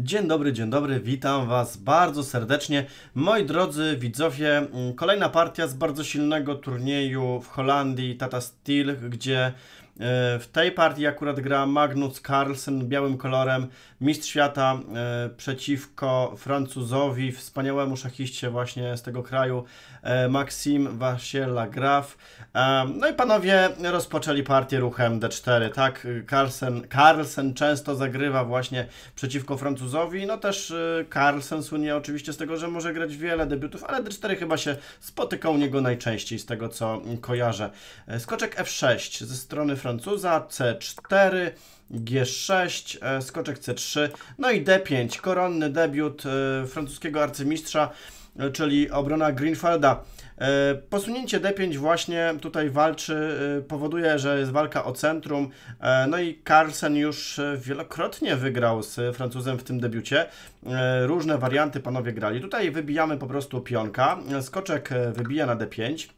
Dzień dobry, dzień dobry, witam Was bardzo serdecznie. Moi drodzy widzowie, mm, kolejna partia z bardzo silnego turnieju w Holandii Tata Steel, gdzie E, w tej partii akurat gra Magnus Carlsen białym kolorem, mistrz świata e, przeciwko Francuzowi, wspaniałemu szachiście właśnie z tego kraju, e, Maxim Vasiela Graf. No i panowie rozpoczęli partię ruchem D4, tak? Carlsen, Carlsen często zagrywa właśnie przeciwko Francuzowi, no też Carlsen słynie oczywiście z tego, że może grać wiele debiutów, ale D4 chyba się spotyka u niego najczęściej z tego, co kojarzę. Skoczek F6 ze strony Francuza Francuza, C4, G6, e, skoczek C3, no i D5, koronny debiut e, francuskiego arcymistrza, e, czyli obrona Greenfelda. Posunięcie D5 właśnie tutaj walczy, powoduje, że jest walka o centrum. No i Carlsen już wielokrotnie wygrał z Francuzem w tym debiucie. Różne warianty panowie grali. Tutaj wybijamy po prostu pionka. Skoczek wybija na D5.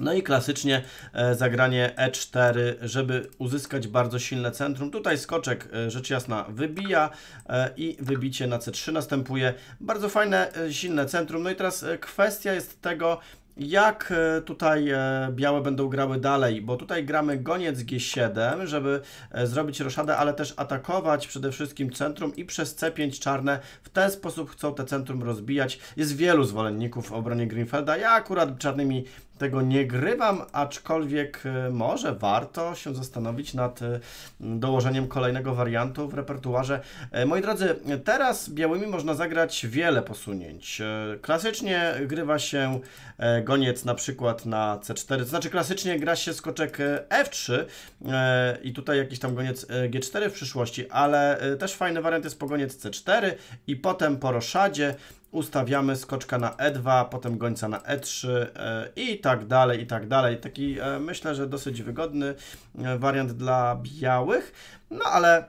No i klasycznie e, zagranie e4, żeby uzyskać bardzo silne centrum. Tutaj skoczek e, rzecz jasna wybija e, i wybicie na c3 następuje. Bardzo fajne, silne centrum. No i teraz kwestia jest tego, jak tutaj białe będą grały dalej, bo tutaj gramy goniec G7, żeby zrobić roszadę, ale też atakować przede wszystkim centrum i przez C5 czarne. W ten sposób chcą te centrum rozbijać. Jest wielu zwolenników obrony Greenfelda. Ja akurat czarnymi tego nie grywam, aczkolwiek e, może warto się zastanowić nad e, dołożeniem kolejnego wariantu w repertuarze. E, moi drodzy, teraz białymi można zagrać wiele posunięć. Klasycznie grywa się goniec na przykład na C4, to znaczy klasycznie gra się skoczek F3 i tutaj jakiś tam goniec G4 w przyszłości, ale też fajny wariant jest goniec C4 i potem po roszadzie ustawiamy skoczka na E2, potem gońca na E3 e, i tak dalej, i tak dalej. Taki e, myślę, że dosyć wygodny e, wariant dla białych, no ale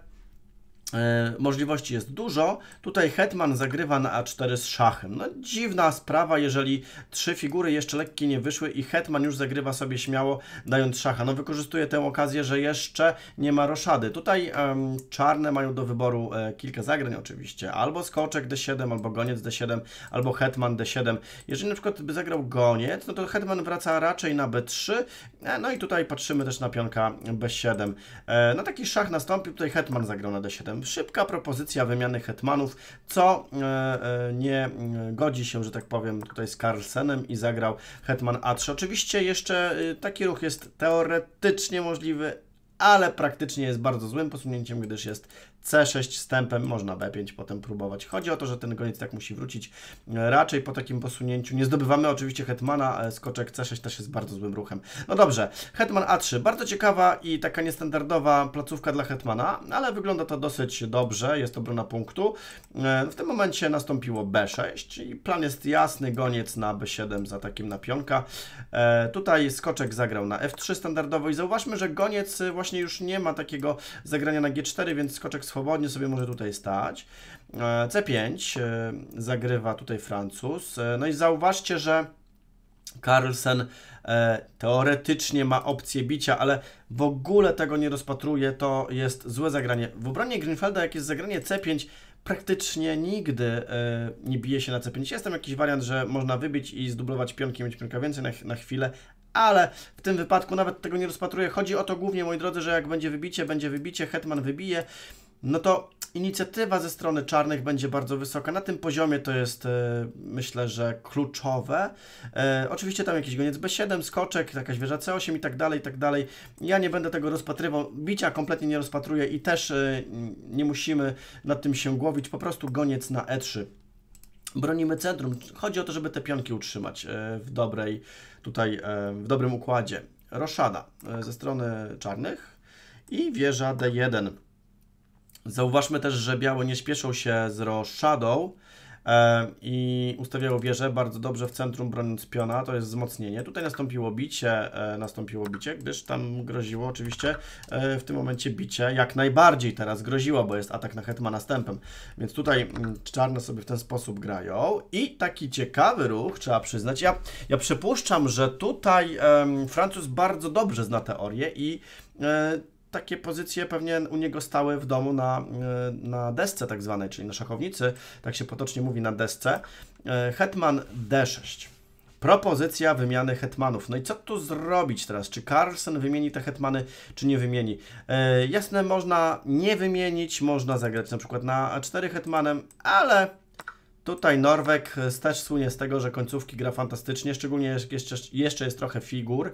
E, możliwości jest dużo. Tutaj hetman zagrywa na a4 z szachem. No dziwna sprawa, jeżeli trzy figury jeszcze lekkie nie wyszły i hetman już zagrywa sobie śmiało dając szacha. No wykorzystuje tę okazję, że jeszcze nie ma roszady. Tutaj um, czarne mają do wyboru e, kilka zagrań oczywiście. Albo skoczek d7, albo goniec d7, albo hetman d7. Jeżeli na przykład by zagrał goniec, no to hetman wraca raczej na b3. E, no i tutaj patrzymy też na pionka b7. E, no taki szach nastąpił, tutaj hetman zagrał na d7. Szybka propozycja wymiany hetmanów, co e, e, nie e, godzi się, że tak powiem, tutaj z Karlsenem i zagrał hetman A3. Oczywiście jeszcze taki ruch jest teoretycznie możliwy, ale praktycznie jest bardzo złym posunięciem, gdyż jest C6 wstępem, można B5 potem próbować. Chodzi o to, że ten goniec tak musi wrócić. E, raczej po takim posunięciu nie zdobywamy oczywiście hetmana, e, skoczek C6 też jest bardzo złym ruchem. No dobrze, hetman A3, bardzo ciekawa i taka niestandardowa placówka dla hetmana, ale wygląda to dosyć dobrze, jest obrona punktu. E, w tym momencie nastąpiło B6 i plan jest jasny, goniec na B7 za takim na pionka. Tutaj skoczek zagrał na F3 standardowo i zauważmy, że goniec właśnie już nie ma takiego zagrania na G4, więc skoczek swobodnie sobie może tutaj stać. E, C5 e, zagrywa tutaj Francuz. E, no i zauważcie, że Carlsen teoretycznie ma opcję bicia, ale w ogóle tego nie rozpatruje, to jest złe zagranie. W obronie Greenfelda, jak jest zagranie C5, praktycznie nigdy nie bije się na C5. Jest tam jakiś wariant, że można wybić i zdublować pionki, mieć pionka więcej na, na chwilę, ale w tym wypadku nawet tego nie rozpatruję. Chodzi o to głównie, moi drodzy, że jak będzie wybicie, będzie wybicie, hetman wybije, no to inicjatywa ze strony czarnych będzie bardzo wysoka. Na tym poziomie to jest, e, myślę, że kluczowe. E, oczywiście tam jakiś goniec B7, skoczek, jakaś wieża C8 i tak dalej, i tak dalej. Ja nie będę tego rozpatrywał. Bicia kompletnie nie rozpatruję i też e, nie musimy nad tym się głowić. Po prostu goniec na E3. Bronimy centrum. Chodzi o to, żeby te pionki utrzymać w dobrej, tutaj, w dobrym układzie. Roszada ze strony czarnych i wieża D1. Zauważmy też, że białe nie śpieszą się z Roshadow e, i ustawiają wieżę bardzo dobrze w centrum broniąc piona, to jest wzmocnienie. Tutaj nastąpiło bicie, e, nastąpiło bicie, gdyż tam groziło oczywiście e, w tym momencie bicie, jak najbardziej teraz groziło, bo jest atak na hetma następem. Więc tutaj mm, czarne sobie w ten sposób grają i taki ciekawy ruch, trzeba przyznać. Ja, ja przypuszczam, że tutaj um, Francuz bardzo dobrze zna teorię i takie pozycje pewnie u niego stały w domu na, e, na desce tak zwanej, czyli na szachownicy, tak się potocznie mówi na desce. E, Hetman D6. Propozycja wymiany hetmanów. No i co tu zrobić teraz? Czy Carlsen wymieni te hetmany, czy nie wymieni? E, jasne, można nie wymienić, można zagrać na przykład na A4 hetmanem, ale Tutaj Norwek też słynie z tego, że końcówki gra fantastycznie, szczególnie jeszcze, jeszcze jest trochę figur.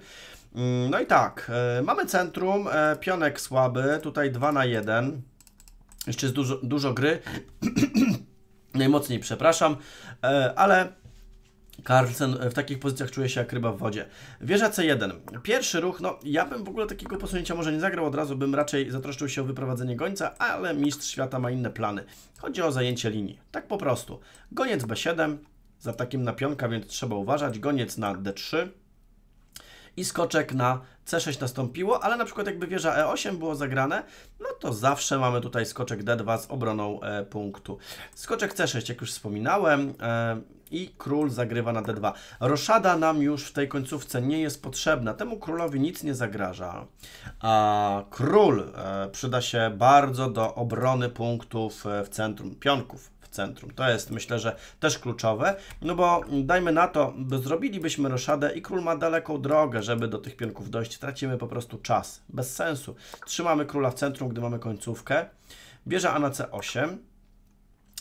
Mm, no i tak, e, mamy centrum, e, pionek słaby, tutaj 2 na 1. Jeszcze jest dużo, dużo gry. Najmocniej przepraszam, e, ale Carlsen e, w takich pozycjach czuje się jak ryba w wodzie. Wieża C1. Pierwszy ruch, no ja bym w ogóle takiego posunięcia może nie zagrał od razu, bym raczej zatroszczył się o wyprowadzenie gońca, ale mistrz świata ma inne plany. Chodzi o zajęcie linii. Tak po prostu. Goniec B7, za takim na pionka, więc trzeba uważać. Goniec na D3 i skoczek na C6 nastąpiło, ale na przykład jakby wieża E8 było zagrane, no to zawsze mamy tutaj skoczek D2 z obroną e, punktu. Skoczek C6, jak już wspominałem, e, i król zagrywa na d2. Roszada nam już w tej końcówce nie jest potrzebna, temu królowi nic nie zagraża. A król e, przyda się bardzo do obrony punktów e, w centrum, pionków w centrum. To jest myślę, że też kluczowe, no bo dajmy na to, zrobilibyśmy roszadę i król ma daleką drogę, żeby do tych pionków dojść. Tracimy po prostu czas, bez sensu. Trzymamy króla w centrum, gdy mamy końcówkę. Bierze a na c8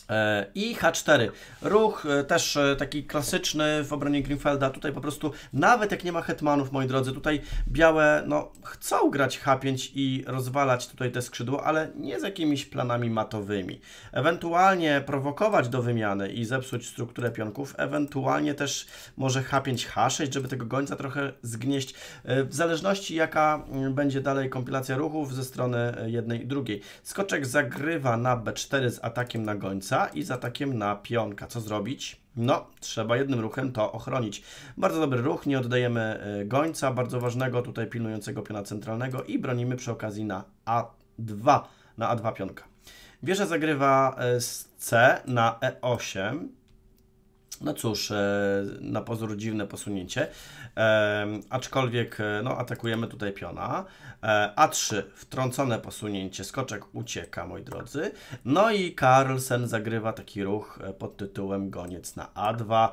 E, I H4. Ruch e, też e, taki klasyczny w obronie Greenfelda. Tutaj po prostu, nawet jak nie ma hetmanów, moi drodzy, tutaj białe no, chcą grać H5 i rozwalać tutaj te skrzydło, ale nie z jakimiś planami matowymi. Ewentualnie prowokować do wymiany i zepsuć strukturę pionków, ewentualnie też może H5, H6, żeby tego gońca trochę zgnieść. W zależności jaka mm, będzie dalej kompilacja ruchów ze strony jednej i drugiej. Skoczek zagrywa na B4 z atakiem na gońca i z atakiem na pionka. Co zrobić? No, trzeba jednym ruchem to ochronić. Bardzo dobry ruch, nie oddajemy y, gońca, bardzo ważnego, tutaj pilnującego piona centralnego i bronimy przy okazji na A2, na A2 pionka. Wieża zagrywa y, z C na E8 no cóż, e, na pozór dziwne posunięcie, e, aczkolwiek e, no, atakujemy tutaj piona. A3, wtrącone posunięcie, skoczek ucieka, moi drodzy. No i Carlsen zagrywa taki ruch pod tytułem goniec na A2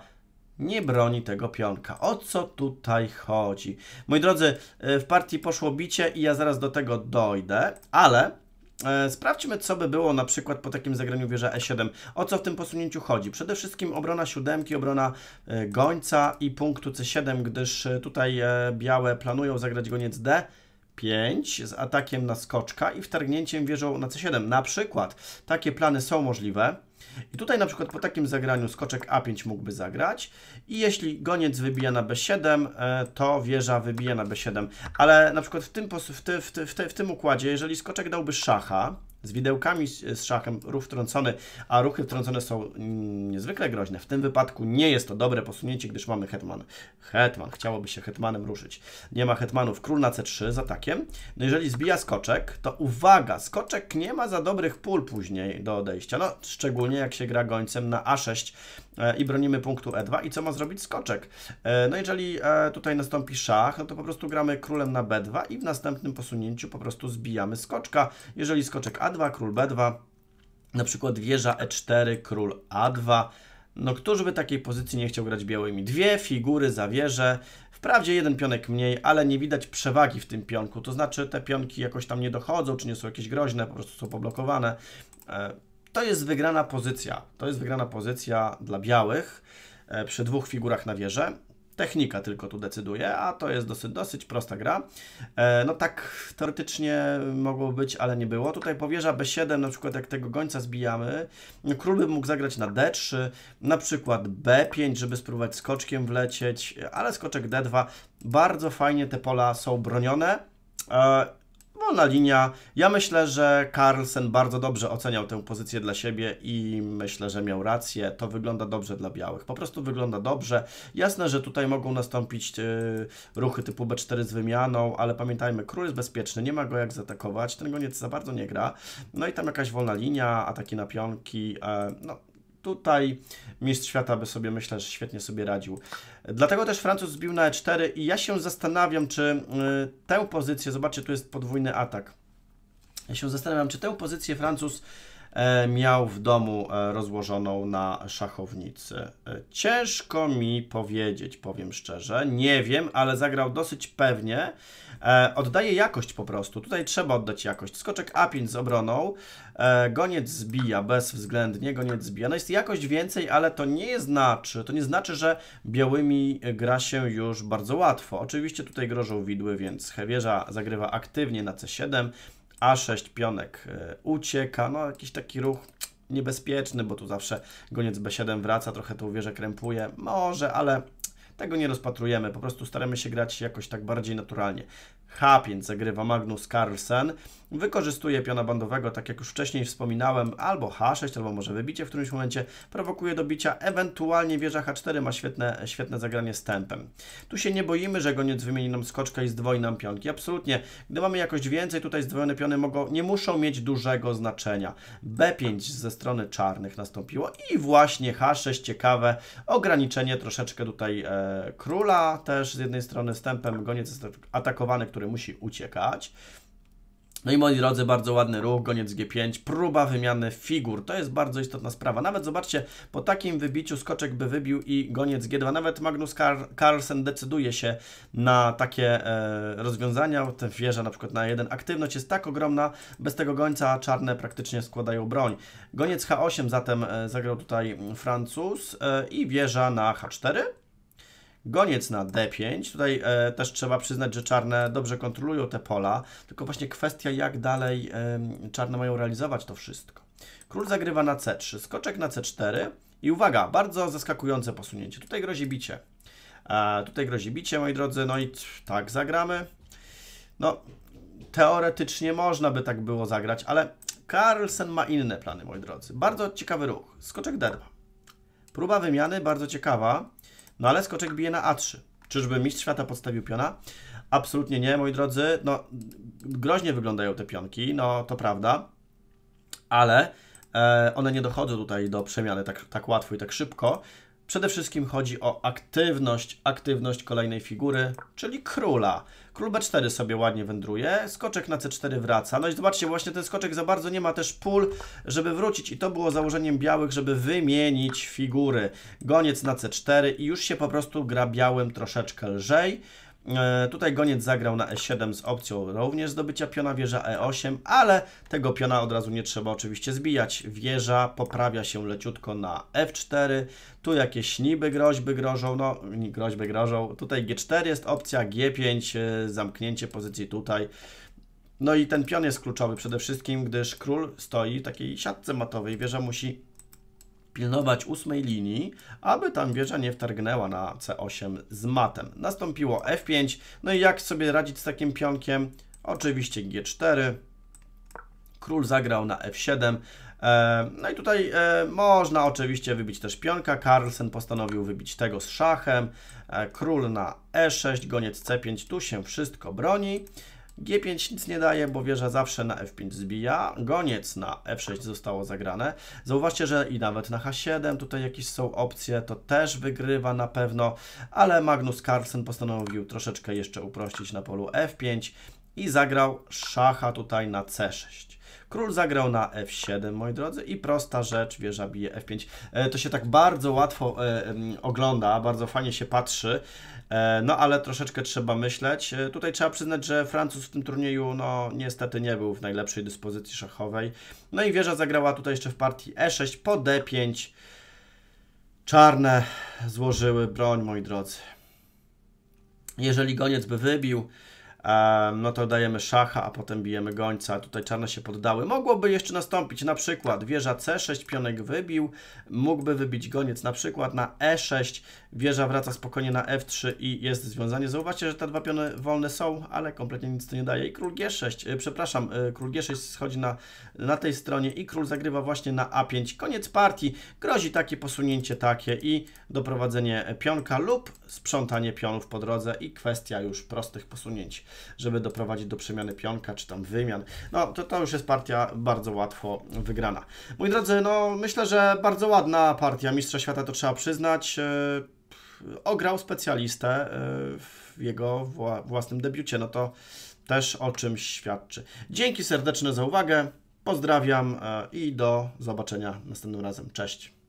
nie broni tego pionka. O co tutaj chodzi? Moi drodzy, w partii poszło bicie i ja zaraz do tego dojdę, ale E, sprawdźmy, co by było na przykład po takim zagraniu wieża E7. O co w tym posunięciu chodzi? Przede wszystkim obrona siódemki, obrona e, gońca i punktu C7, gdyż e, tutaj białe planują zagrać goniec D, 5 z atakiem na skoczka i wtargnięciem wieżą na C7. Na przykład takie plany są możliwe. I tutaj na przykład po takim zagraniu skoczek A5 mógłby zagrać i jeśli goniec wybija na B7, e, to wieża wybija na B7. Ale na przykład w tym, w ty, w ty, w ty, w tym układzie, jeżeli skoczek dałby szacha, z widełkami z szachem ruch wtrącony, a ruchy wtrącone są mm, niezwykle groźne. W tym wypadku nie jest to dobre posunięcie, gdyż mamy hetman. Hetman, chciałoby się hetmanem ruszyć. Nie ma hetmanów. Król na c3 z atakiem. No jeżeli zbija skoczek, to uwaga, skoczek nie ma za dobrych pól później do odejścia. No, szczególnie jak się gra gońcem na a6, E, i bronimy punktu E2 i co ma zrobić skoczek. E, no jeżeli e, tutaj nastąpi szach, no to po prostu gramy królem na B2 i w następnym posunięciu po prostu zbijamy skoczka. Jeżeli skoczek A2, król B2, na przykład wieża E4, król A2, no któż by takiej pozycji nie chciał grać białymi? Dwie figury za wieżę, Wprawdzie jeden pionek mniej, ale nie widać przewagi w tym pionku, to znaczy te pionki jakoś tam nie dochodzą, czy nie są jakieś groźne, po prostu są poblokowane. To jest wygrana pozycja. To jest wygrana pozycja dla białych e, przy dwóch figurach na wieżę. Technika tylko tu decyduje, a to jest dosyć, dosyć prosta gra. E, no tak teoretycznie mogło być, ale nie było. Tutaj powierza B7, na przykład jak tego gońca zbijamy, no król by mógł zagrać na D3, na przykład B5, żeby spróbować skoczkiem wlecieć, ale skoczek D2. Bardzo fajnie te pola są bronione. E, wolna linia. Ja myślę, że Carlsen bardzo dobrze oceniał tę pozycję dla siebie i myślę, że miał rację. To wygląda dobrze dla białych. Po prostu wygląda dobrze. Jasne, że tutaj mogą nastąpić y, ruchy typu B4 z wymianą, ale pamiętajmy, król jest bezpieczny, nie ma go jak zaatakować, ten goniec za bardzo nie gra. No i tam jakaś wolna linia, ataki na pionki, e, no tutaj mistrz świata by sobie, myślę, że świetnie sobie radził. Dlatego też Francuz zbił na E4 i ja się zastanawiam, czy y, tę pozycję, zobaczcie, tu jest podwójny atak. Ja się zastanawiam, czy tę pozycję Francuz E, miał w domu e, rozłożoną na szachownicy. Ciężko mi powiedzieć, powiem szczerze. Nie wiem, ale zagrał dosyć pewnie. E, Oddaje jakość po prostu. Tutaj trzeba oddać jakość. Skoczek A5 z obroną. Goniec zbija bezwzględnie, goniec zbija. No jest jakość więcej, ale to nie znaczy, to nie znaczy, że białymi gra się już bardzo łatwo. Oczywiście tutaj grożą widły, więc Hewierza zagrywa aktywnie na C7. A6 pionek e, ucieka, no jakiś taki ruch niebezpieczny, bo tu zawsze goniec B7 wraca, trochę tą wieżę krępuje, może, ale tego nie rozpatrujemy, po prostu staramy się grać jakoś tak bardziej naturalnie. H5 zagrywa Magnus Carlsen, wykorzystuje piona bandowego, tak jak już wcześniej wspominałem, albo H6, albo może wybicie w którymś momencie, prowokuje do bicia, ewentualnie wieża H4 ma świetne, świetne zagranie z tempem. Tu się nie boimy, że goniec wymieni nam skoczkę i zdwoi nam pionki, absolutnie. Gdy mamy jakoś więcej, tutaj zdwojone piony mogą, nie muszą mieć dużego znaczenia. B5 ze strony czarnych nastąpiło i właśnie H6, ciekawe, ograniczenie troszeczkę tutaj e, króla, też z jednej strony stępem goniec jest atakowany, który musi uciekać. No i moi drodzy, bardzo ładny ruch, goniec G5, próba wymiany figur, to jest bardzo istotna sprawa. Nawet zobaczcie, po takim wybiciu skoczek by wybił i goniec G2, nawet Magnus Car Carlsen decyduje się na takie e, rozwiązania, ten wieża na przykład na 1. Aktywność jest tak ogromna, bez tego gońca czarne praktycznie składają broń. Goniec H8 zatem e, zagrał tutaj Francuz e, i wieża na H4. Goniec na D5. Tutaj e, też trzeba przyznać, że czarne dobrze kontrolują te pola, tylko właśnie kwestia, jak dalej e, czarne mają realizować to wszystko. Król zagrywa na C3, skoczek na C4 i uwaga, bardzo zaskakujące posunięcie. Tutaj grozi bicie. E, tutaj grozi bicie, moi drodzy, no i tak zagramy. No, teoretycznie można by tak było zagrać, ale Carlsen ma inne plany, moi drodzy. Bardzo ciekawy ruch. Skoczek d Próba wymiany, bardzo ciekawa. No ale skoczek bije na A3. Czyżby mistrz świata podstawił piona? Absolutnie nie, moi drodzy. No, groźnie wyglądają te pionki, no to prawda, ale e, one nie dochodzą tutaj do przemiany tak, tak łatwo i tak szybko. Przede wszystkim chodzi o aktywność, aktywność kolejnej figury, czyli króla. Król B4 sobie ładnie wędruje, skoczek na C4 wraca. No i zobaczcie, właśnie ten skoczek za bardzo nie ma też pól, żeby wrócić. I to było założeniem białych, żeby wymienić figury. Goniec na C4 i już się po prostu gra białym troszeczkę lżej. E, tutaj goniec zagrał na e7 z opcją również zdobycia piona, wieża e8, ale tego piona od razu nie trzeba oczywiście zbijać. Wieża poprawia się leciutko na f4, tu jakieś niby groźby grożą, no groźby grożą. Tutaj g4 jest opcja, g5, e, zamknięcie pozycji tutaj. No i ten pion jest kluczowy przede wszystkim, gdyż król stoi w takiej siatce matowej, wieża musi pilnować ósmej linii, aby tam wieża nie wtargnęła na C8 z matem. Nastąpiło F5, no i jak sobie radzić z takim pionkiem? Oczywiście G4, król zagrał na F7, e, no i tutaj e, można oczywiście wybić też pionka. Carlsen postanowił wybić tego z szachem. E, król na E6, goniec C5, tu się wszystko broni. G5 nic nie daje, bo wieża zawsze na F5 zbija. Goniec na F6 zostało zagrane. Zauważcie, że i nawet na H7 tutaj jakieś są opcje, to też wygrywa na pewno, ale Magnus Carlsen postanowił troszeczkę jeszcze uprościć na polu F5 i zagrał szacha tutaj na C6. Król zagrał na F7, moi drodzy, i prosta rzecz, wieża bije F5. E, to się tak bardzo łatwo e, ogląda, bardzo fajnie się patrzy, E, no ale troszeczkę trzeba myśleć. E, tutaj trzeba przyznać, że Francuz w tym turnieju no niestety nie był w najlepszej dyspozycji szachowej. No i Wieża zagrała tutaj jeszcze w partii E6 po D5. Czarne złożyły broń, moi drodzy. Jeżeli goniec by wybił, no to dajemy szacha, a potem bijemy gońca. Tutaj czarne się poddały. Mogłoby jeszcze nastąpić na przykład wieża C6, pionek wybił, mógłby wybić goniec na przykład na E6, wieża wraca spokojnie na F3 i jest związanie. Zauważcie, że te dwa piony wolne są, ale kompletnie nic to nie daje. I król G6, e, przepraszam, e, król G6 schodzi na, na tej stronie i król zagrywa właśnie na A5. Koniec partii. Grozi takie posunięcie takie i doprowadzenie pionka lub sprzątanie pionów po drodze i kwestia już prostych posunięć żeby doprowadzić do przemiany pionka, czy tam wymian. No, to, to już jest partia bardzo łatwo wygrana. Moi drodzy, no myślę, że bardzo ładna partia Mistrza Świata, to trzeba przyznać. E, ograł specjalistę e, w jego własnym debiucie, no to też o czymś świadczy. Dzięki serdeczne za uwagę, pozdrawiam e, i do zobaczenia następnym razem. Cześć!